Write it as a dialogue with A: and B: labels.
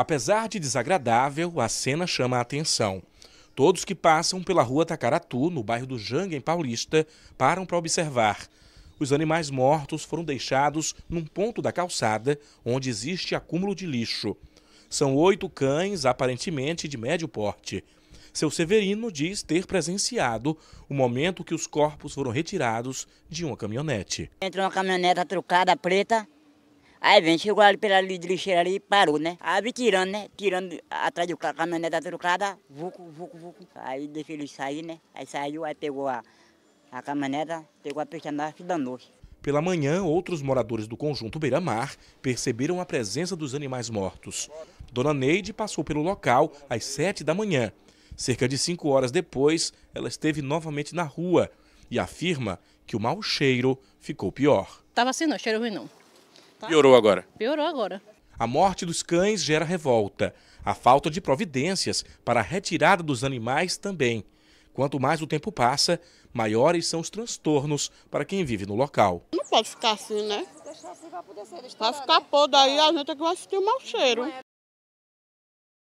A: Apesar de desagradável, a cena chama a atenção. Todos que passam pela rua Tacaratu, no bairro do Jangue, em Paulista, param para observar. Os animais mortos foram deixados num ponto da calçada onde existe acúmulo de lixo. São oito cães, aparentemente de médio porte. Seu Severino diz ter presenciado o momento que os corpos foram retirados de uma caminhonete.
B: Entrou uma caminhonete trucada preta Aí vem, chegou ali pela lixeira ali e parou, né? Abre tirando, né? Tirando atrás do carro, da trocada, vuco, vuco, vuco. Aí deixou ele sair, né? Aí saiu, aí pegou a, a caminhoneta, pegou a pistola e danou
A: Pela manhã, outros moradores do conjunto Beira-Mar perceberam a presença dos animais mortos. Dona Neide passou pelo local às sete da manhã. Cerca de cinco horas depois, ela esteve novamente na rua e afirma que o mau cheiro ficou pior.
B: Tava assim, não, cheiro ruim não.
A: Tá? Piorou agora.
B: Piorou agora.
A: A morte dos cães gera revolta. A falta de providências para a retirada dos animais também. Quanto mais o tempo passa, maiores são os transtornos para quem vive no local. Não pode ficar assim, né? Vai ficar podre né? aí, a gente é que vai sentir o mau cheiro.